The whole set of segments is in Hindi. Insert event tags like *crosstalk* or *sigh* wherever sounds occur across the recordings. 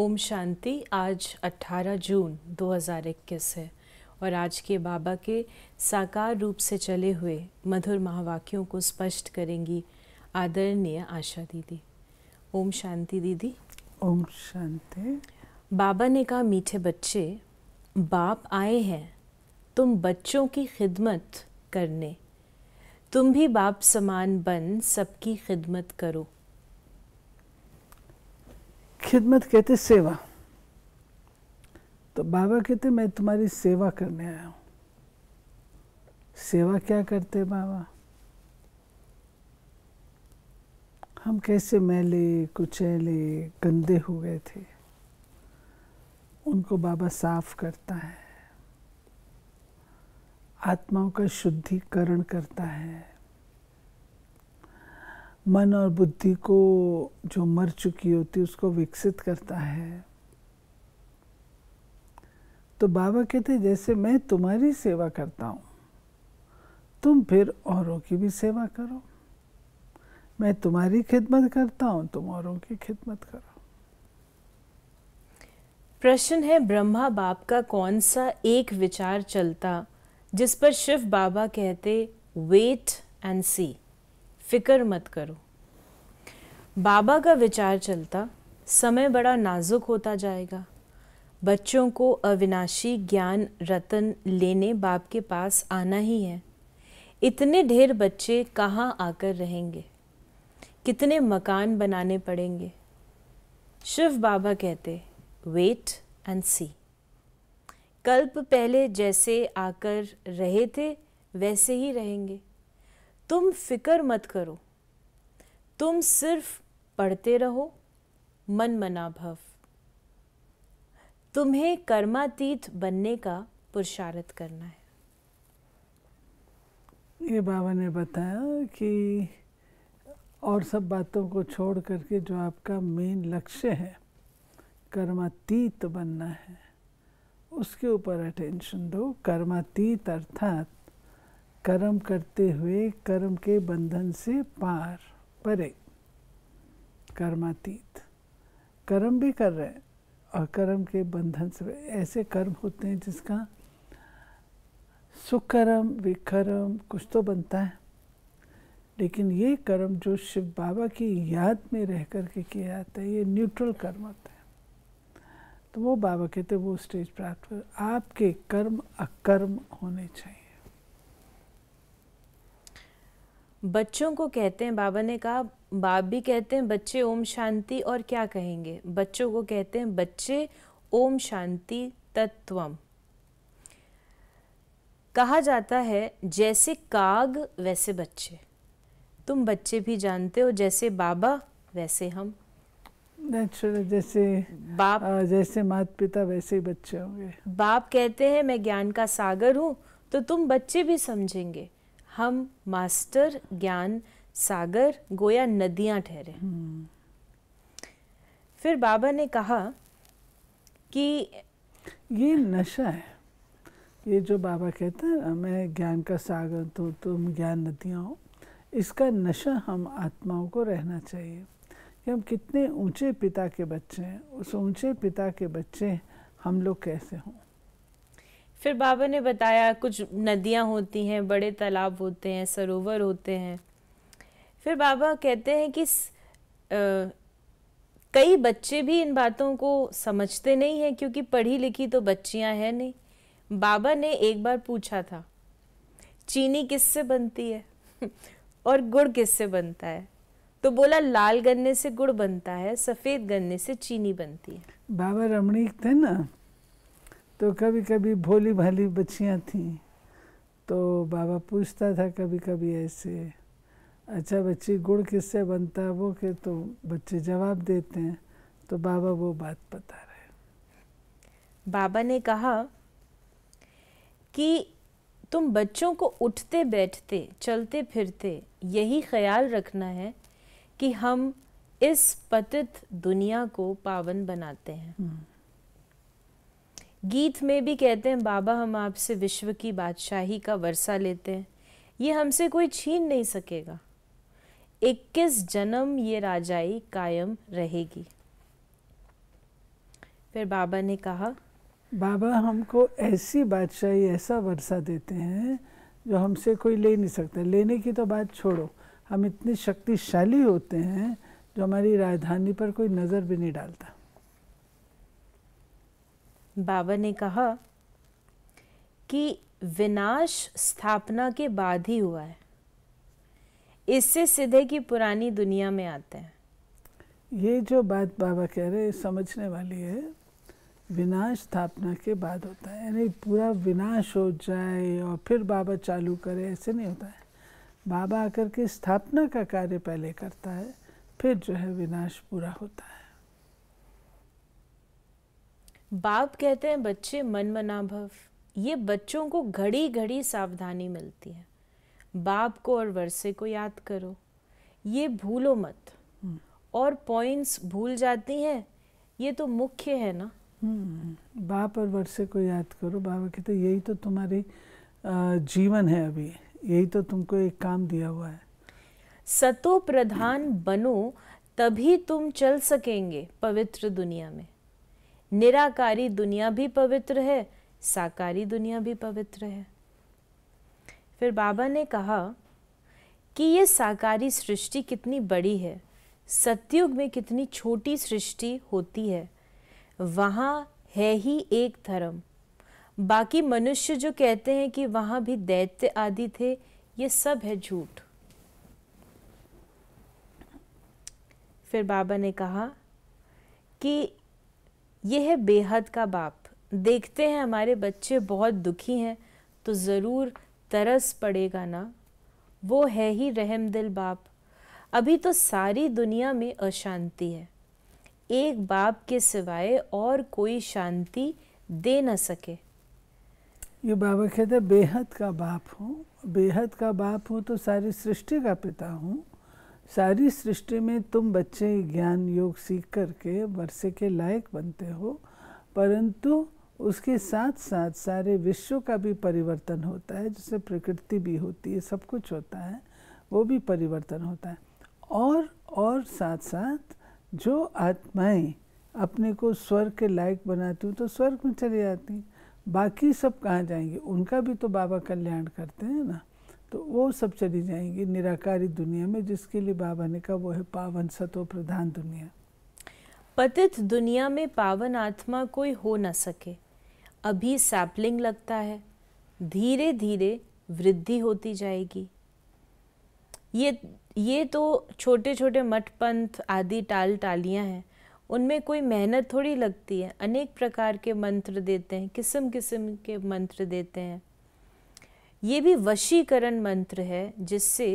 ओम शांति आज 18 जून 2021 है और आज के बाबा के साकार रूप से चले हुए मधुर महावाक्यों को स्पष्ट करेंगी आदरणीय आशा दीदी ओम शांति दीदी ओम शांति बाबा ने कहा मीठे बच्चे बाप आए हैं तुम बच्चों की खिदमत करने तुम भी बाप समान बन सबकी खिदमत करो खिदमत कहते सेवा तो बाबा कहते मैं तुम्हारी सेवा करने आया हूं सेवा क्या करते बाबा हम कैसे मैले कुचैले गंदे हो गए थे उनको बाबा साफ करता है आत्माओं का शुद्धिकरण करता है मन और बुद्धि को जो मर चुकी होती उसको विकसित करता है तो बाबा कहते जैसे मैं तुम्हारी सेवा करता हूँ तुम फिर औरों की भी सेवा करो मैं तुम्हारी खिदमत करता हूँ तुम औरों की खिदमत करो प्रश्न है ब्रह्मा बाप का कौन सा एक विचार चलता जिस पर शिव बाबा कहते वेट एंड सी फिक्र मत करो बाबा का विचार चलता समय बड़ा नाजुक होता जाएगा बच्चों को अविनाशी ज्ञान रतन लेने बाप के पास आना ही है इतने ढेर बच्चे कहाँ आकर रहेंगे कितने मकान बनाने पड़ेंगे शिव बाबा कहते वेट एंड सी कल्प पहले जैसे आकर रहे थे वैसे ही रहेंगे तुम फिक्र मत करो तुम सिर्फ पढ़ते रहो मन मना भव तुम्हें कर्मातीत बनने का पुरुषार्थ करना है ये बाबा ने बताया कि और सब बातों को छोड़ करके जो आपका मेन लक्ष्य है कर्मातीत बनना है उसके ऊपर अटेंशन दो कर्मातीत अर्थात कर्म करते हुए कर्म के बंधन से पार परे कर्मातीत कर्म भी कर रहे हैं और कर्म के बंधन से ऐसे कर्म होते हैं जिसका सुकर्म विकर्म कुछ तो बनता है लेकिन ये कर्म जो शिव बाबा की याद में रह कर के किया जाता है ये न्यूट्रल कर्म होता है तो वो बाबा कहते वो स्टेज प्राप्त आपके कर्म अकर्म होने चाहिए बच्चों को कहते हैं बाबा ने कहा बाप भी कहते हैं बच्चे ओम शांति और क्या कहेंगे बच्चों को कहते हैं बच्चे ओम शांति तत्वम कहा जाता है जैसे काग वैसे बच्चे तुम बच्चे भी जानते हो जैसे बाबा वैसे हम नेचुरल जैसे बाप जैसे माता पिता वैसे ही बच्चे होंगे बाप कहते हैं मैं ज्ञान का सागर हूँ तो तुम बच्चे भी समझेंगे हम मास्टर ज्ञान सागर गोया नदियाँ ठहरे फिर बाबा ने कहा कि ये नशा है ये जो बाबा कहते हैं मैं ज्ञान का सागर तो तुम ज्ञान नदियाँ हो इसका नशा हम आत्माओं को रहना चाहिए कि हम कितने ऊंचे पिता के बच्चे हैं उस ऊंचे पिता के बच्चे हम लोग कैसे हों फिर बाबा ने बताया कुछ नदियाँ होती हैं बड़े तालाब होते हैं सरोवर होते हैं फिर बाबा कहते हैं कि आ, कई बच्चे भी इन बातों को समझते नहीं हैं क्योंकि पढ़ी लिखी तो बच्चियाँ हैं नहीं बाबा ने एक बार पूछा था चीनी किससे बनती है *laughs* और गुड़ किससे बनता है तो बोला लाल गन्ने से गुड़ बनता है सफ़ेद गन्ने से चीनी बनती है बाबा रमणीक थे ना तो कभी कभी भोली भाली बच्चियाँ थीं तो बाबा पूछता था कभी कभी ऐसे अच्छा बच्ची गुड़ किससे बनता है वो के तो बच्चे जवाब देते हैं तो बाबा वो बात बता रहे बाबा ने कहा कि तुम बच्चों को उठते बैठते चलते फिरते यही ख्याल रखना है कि हम इस पतित दुनिया को पावन बनाते हैं हम्म। गीत में भी कहते हैं बाबा हम आपसे विश्व की बादशाही का वर्षा लेते हैं ये हमसे कोई छीन नहीं सकेगा इक्कीस जन्म ये राजाई कायम रहेगी फिर बाबा ने कहा बाबा हमको ऐसी बादशाही ऐसा वर्षा देते हैं जो हमसे कोई ले नहीं सकता लेने की तो बात छोड़ो हम इतने शक्तिशाली होते हैं जो हमारी राजधानी पर कोई नज़र भी नहीं डालता बाबा ने कहा कि विनाश स्थापना के बाद ही हुआ है इससे सीधे की पुरानी दुनिया में आते हैं ये जो बात बाबा कह रहे समझने वाली है विनाश स्थापना के बाद होता है यानी पूरा विनाश हो जाए और फिर बाबा चालू करे ऐसे नहीं होता है बाबा आकर के स्थापना का कार्य पहले करता है फिर जो है विनाश पूरा होता है बाप कहते हैं बच्चे मन मनाभव ये बच्चों को घड़ी घड़ी सावधानी मिलती है बाप को और वर्षे को याद करो ये भूलो मत हम्म। और पॉइंट्स भूल जाती हैं ये तो मुख्य है ना हम्म। बाप और वर्षे को याद करो बाबा कहते यही तो तुम्हारी जीवन है अभी यही तो तुमको एक काम दिया हुआ है सतो प्रधान बनो तभी तुम चल सकेंगे पवित्र दुनिया में निराकारी दुनिया भी पवित्र है साकारी दुनिया भी पवित्र है फिर बाबा ने कहा कि ये साकारी सृष्टि कितनी बड़ी है सत्युग में कितनी छोटी सृष्टि होती है वहाँ है ही एक धर्म बाकी मनुष्य जो कहते हैं कि वहाँ भी दैत्य आदि थे ये सब है झूठ फिर बाबा ने कहा कि ये है बेहद का बाप देखते हैं हमारे बच्चे बहुत दुखी हैं तो ज़रूर तरस पड़ेगा ना वो है ही रहम दिल बाप अभी तो सारी दुनिया में अशांति है एक बाप के सिवाय और कोई शांति दे न सके ये बाबा कहते बेहद का बाप हूँ बेहद का बाप हूँ तो सारी सृष्टि का पिता हूँ सारी सृष्टि में तुम बच्चे ज्ञान योग सीख करके वर्ष के लायक बनते हो परंतु उसके साथ साथ सारे विश्व का भी परिवर्तन होता है जैसे प्रकृति भी होती है सब कुछ होता है वो भी परिवर्तन होता है और और साथ साथ जो आत्माएं अपने को स्वर्ग के लायक बनाती हूँ तो स्वर्ग में चली जाती बाकी सब कहाँ जाएंगे उनका भी तो बाबा कल्याण करते हैं ना तो वो सब चली जाएंगी निराकारी दुनिया में जिसके लिए बाबा ने कहा वो है पावन सतो प्रधान दुनिया पतित दुनिया में पावन आत्मा कोई हो न सके अभी सैपलिंग लगता है धीरे धीरे वृद्धि होती जाएगी ये ये तो छोटे छोटे मठ पंथ आदि टाल टालियाँ हैं उनमें कोई मेहनत थोड़ी लगती है अनेक प्रकार के मंत्र देते हैं किस्म किस्म के मंत्र देते हैं ये भी वशीकरण मंत्र है जिससे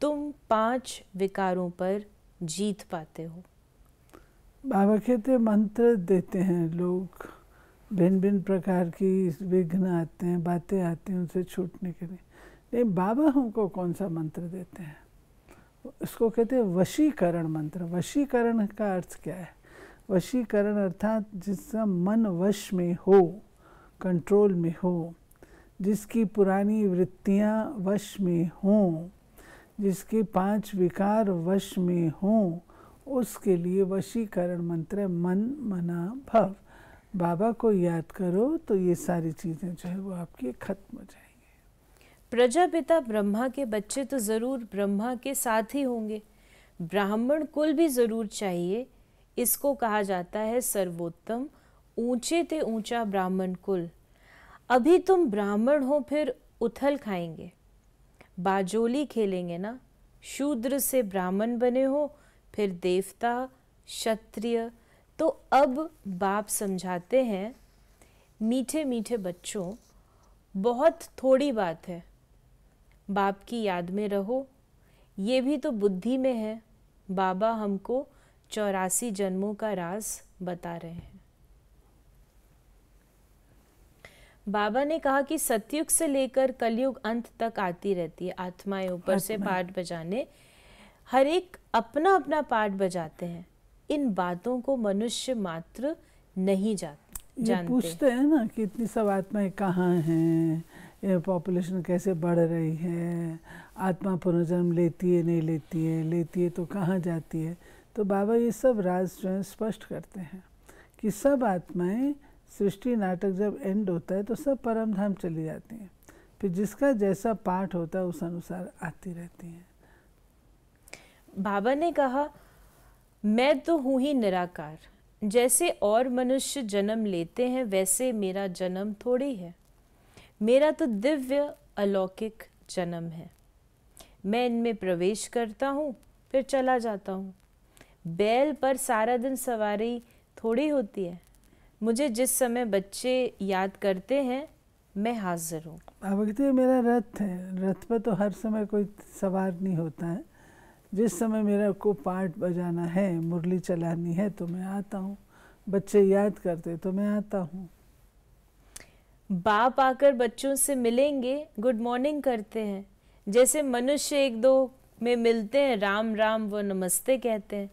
तुम पांच विकारों पर जीत पाते हो बाबा कहते मंत्र देते हैं लोग भिन्न भिन्न प्रकार की विघ्न आते हैं बातें आती हैं उनसे छूटने के लिए लेकिन बाबा हमको कौन सा मंत्र देते हैं उसको कहते हैं वशीकरण मंत्र वशीकरण का अर्थ क्या है वशीकरण अर्थात जिसका मन वश में हो कंट्रोल में हो जिसकी पुरानी वृत्तियां वश में हों जिसके पांच विकार वश में हों उसके लिए वशीकरण मंत्र मन मना भव बाबा को याद करो तो ये सारी चीज़ें जो है वो आपकी खत्म हो जाएंगे प्रजापिता ब्रह्मा के बच्चे तो ज़रूर ब्रह्मा के साथ ही होंगे ब्राह्मण कुल भी ज़रूर चाहिए इसको कहा जाता है सर्वोत्तम ऊंचे ते ऊंचा ब्राह्मण कुल अभी तुम ब्राह्मण हो फिर उथल खाएंगे बाजोली खेलेंगे ना शूद्र से ब्राह्मण बने हो फिर देवता क्षत्रिय तो अब बाप समझाते हैं मीठे मीठे बच्चों बहुत थोड़ी बात है बाप की याद में रहो ये भी तो बुद्धि में है बाबा हमको चौरासी जन्मों का राज बता रहे हैं बाबा ने कहा कि सतयुग से लेकर कलयुग अंत तक आती रहती है आत्माएं ऊपर से पाठ बजाने हर एक अपना अपना पाठ बजाते हैं इन बातों को मनुष्य मात्र नहीं जाते पूछते हैं ना कि इतनी सब आत्माएं कहाँ हैं पॉपुलेशन कैसे बढ़ रही है आत्मा पुनर्जन्म लेती है नहीं लेती है लेती है तो कहाँ जाती है तो बाबा ये सब राज जो है स्पष्ट करते हैं कि सब आत्माएं सृष्टि नाटक जब एंड होता है तो सब परम धाम चली जाती हैं फिर जिसका जैसा पाठ होता है उस अनुसार आती रहती हैं बाबा ने कहा मैं तो हूँ ही निराकार जैसे और मनुष्य जन्म लेते हैं वैसे मेरा जन्म थोड़ी है मेरा तो दिव्य अलौकिक जन्म है मैं इनमें प्रवेश करता हूँ फिर चला जाता हूँ बैल पर सारा दिन सवारी थोड़ी होती है मुझे जिस समय बच्चे याद करते हैं मैं हाजिर हूँ अब मेरा रथ है रथ पर तो हर समय कोई सवार नहीं होता है जिस समय मेरा को पार्ट बजाना है मुरली चलानी है तो मैं आता हूँ बच्चे याद करते तो मैं आता हूँ बाप आकर बच्चों से मिलेंगे गुड मॉर्निंग करते हैं जैसे मनुष्य एक दो में मिलते हैं राम राम वो नमस्ते कहते हैं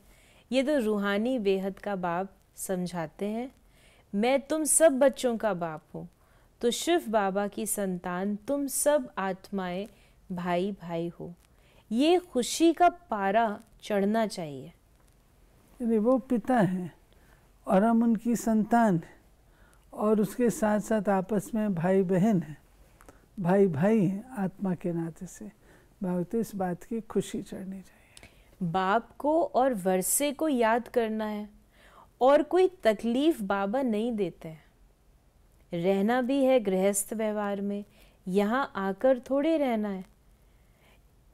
ये तो रूहानी बेहद का बाप समझाते हैं मैं तुम सब बच्चों का बाप हूँ तो शिव बाबा की संतान तुम सब आत्माएं भाई भाई हो ये खुशी का पारा चढ़ना चाहिए अरे वो पिता हैं और हम उनकी संतान हैं और उसके साथ साथ आपस में भाई बहन हैं भाई भाई हैं आत्मा के नाते से भाव तो इस बात की खुशी चढ़नी चाहिए बाप को और वर्से को याद करना है और कोई तकलीफ बाबा नहीं देते हैं रहना भी है गृहस्थ व्यवहार में यहाँ आकर थोड़े रहना है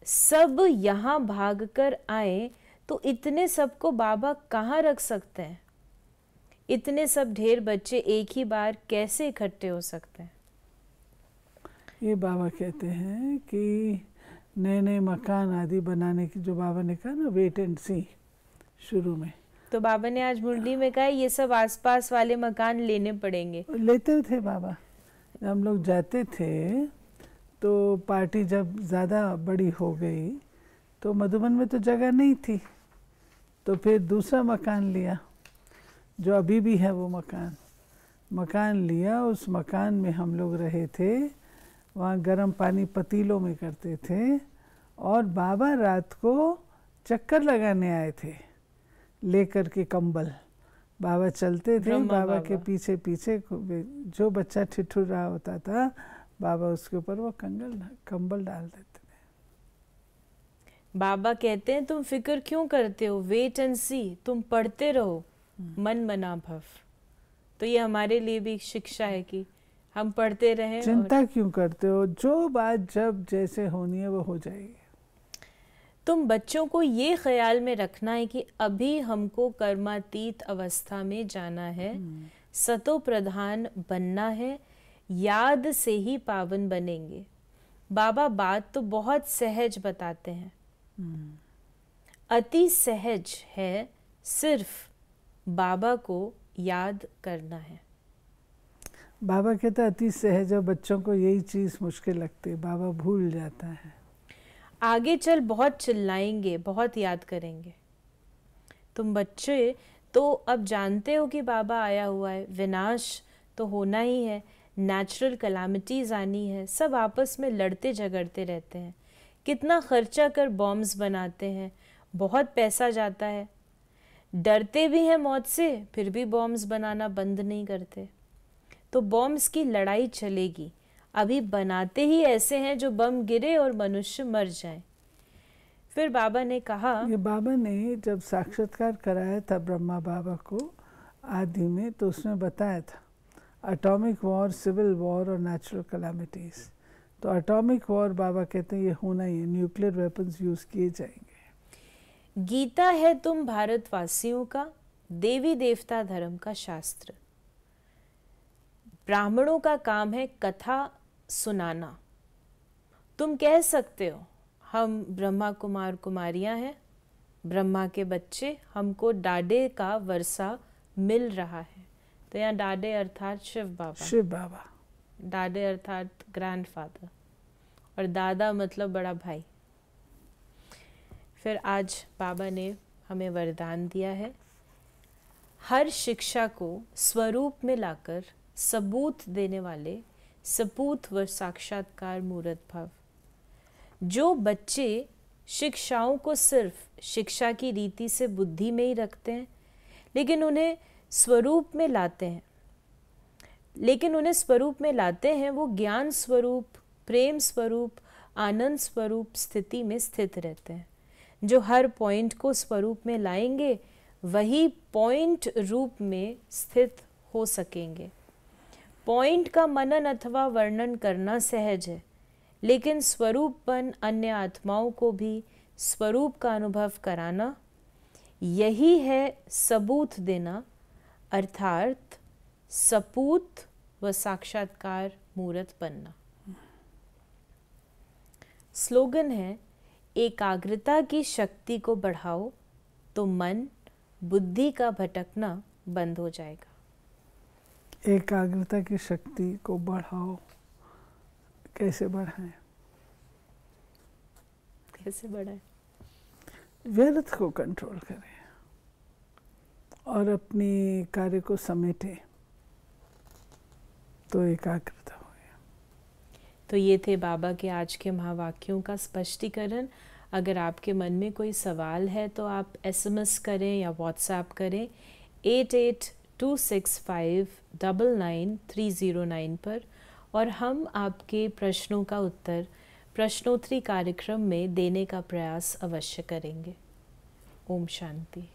सब यहाँ भाग कर आए तो इतने सबको बाबा कहाँ रख सकते हैं इतने सब ढेर बच्चे एक ही बार कैसे इकट्ठे हो सकते हैं ये बाबा कहते हैं कि नए नए मकान आदि बनाने की जो बाबा ने कहा ना वेट एंड सी शुरू में तो बाबा ने आज मुरली में कहा ये सब आसपास वाले मकान लेने पड़ेंगे लेते थे बाबा हम लोग जाते थे तो पार्टी जब ज़्यादा बड़ी हो गई तो मधुबन में तो जगह नहीं थी तो फिर दूसरा मकान लिया जो अभी भी है वो मकान मकान लिया उस मकान में हम लोग रहे थे वहाँ गर्म पानी पतीलों में करते थे और बाबा रात को चक्कर लगाने आए थे लेकर के कंबल बाबा चलते थे बाबा, बाबा के पीछे पीछे जो बच्चा ठिठुर रहा होता था बाबा उसके ऊपर वो कंगल कंबल डाल देते थे बाबा कहते हैं तुम फिक्र क्यों करते हो वेट एंड सी तुम पढ़ते रहो हम्म। मन मना भव तो ये हमारे लिए भी शिक्षा है कि हम पढ़ते रहें चिंता और... क्यों करते हो जो बात जब जैसे होनी है वो हो जाएगी तुम बच्चों को ये ख्याल में रखना है कि अभी हमको कर्मातीत अवस्था में जाना है सतो प्रधान बनना है याद से ही पावन बनेंगे बाबा बात तो बहुत सहज बताते हैं अति सहज है सिर्फ बाबा को याद करना है बाबा कहते अति सहज और बच्चों को यही चीज़ मुश्किल लगती है बाबा भूल जाता है आगे चल बहुत चिल्लाएंगे बहुत याद करेंगे तुम बच्चे तो अब जानते हो कि बाबा आया हुआ है विनाश तो होना ही है नेचुरल कलामिटीज़ आनी है सब आपस में लड़ते झगड़ते रहते हैं कितना खर्चा कर बॉम्ब्स बनाते हैं बहुत पैसा जाता है डरते भी हैं मौत से फिर भी बॉम्ब्स बनाना बंद नहीं करते तो बॉम्ब्स की लड़ाई चलेगी अभी बनाते ही ऐसे हैं जो बम गिरे और मनुष्य मर जाए फिर बाबा ने कहा ये बाबा ने जब साक्षात्कार कराया था ब्रह्मा बाबा को आदि में तो उसमें बताया था अटोमिक वॉर सिविल वॉर और नेचुरल कलामिटीज़ तो अटोमिक वॉर बाबा कहते हैं ये होना ही है न्यूक्लियर वेपन्स यूज़ किए जाएंगे गीता है तुम भारतवासियों का देवी देवता धर्म का शास्त्र ब्राह्मणों का काम है कथा सुनाना तुम कह सकते हो हम ब्रह्मा कुमार कुमारियां हैं ब्रह्मा के बच्चे हमको डाडे का वर्षा मिल रहा है तो यहाँ डाडे अर्थात शिव बाबा शिव बाबा डाडे अर्थात ग्रैंडफादर और दादा मतलब बड़ा भाई फिर आज बाबा ने हमें वरदान दिया है हर शिक्षा को स्वरूप में लाकर सबूत देने वाले सपूत व साक्षात्कार मूर्त भाव जो बच्चे शिक्षाओं को सिर्फ शिक्षा की रीति से बुद्धि में ही रखते हैं लेकिन उन्हें स्वरूप में लाते हैं लेकिन उन्हें स्वरूप में लाते हैं वो ज्ञान स्वरूप प्रेम स्वरूप आनंद स्वरूप स्थिति में स्थित रहते हैं जो हर पॉइंट को स्वरूप में लाएंगे वही पॉइंट रूप में स्थित हो सकेंगे पॉइंट का मनन अथवा वर्णन करना सहज है लेकिन स्वरूपपन अन्य आत्माओं को भी स्वरूप का अनुभव कराना यही है सबूत देना अर्थात सपूत व साक्षात्कार मूर्त बनना स्लोगन है एकाग्रता की शक्ति को बढ़ाओ तो मन बुद्धि का भटकना बंद हो जाएगा एकाग्रता की शक्ति को बढ़ाओ कैसे बढ़ाएं कैसे बढ़ाएं व्यर्थ को कंट्रोल करें और अपने कार्य को समेटे तो एकाग्रता हो गया तो ये थे बाबा के आज के महावाक्यों का स्पष्टीकरण अगर आपके मन में कोई सवाल है तो आप एसएमएस करें या व्हाट्सएप करें eight eight two six five double nine three zero nine पर और हम आपके प्रश्नों का उत्तर प्रश्नोत्तरी कार्यक्रम में देने का प्रयास अवश्य करेंगे ओम शांति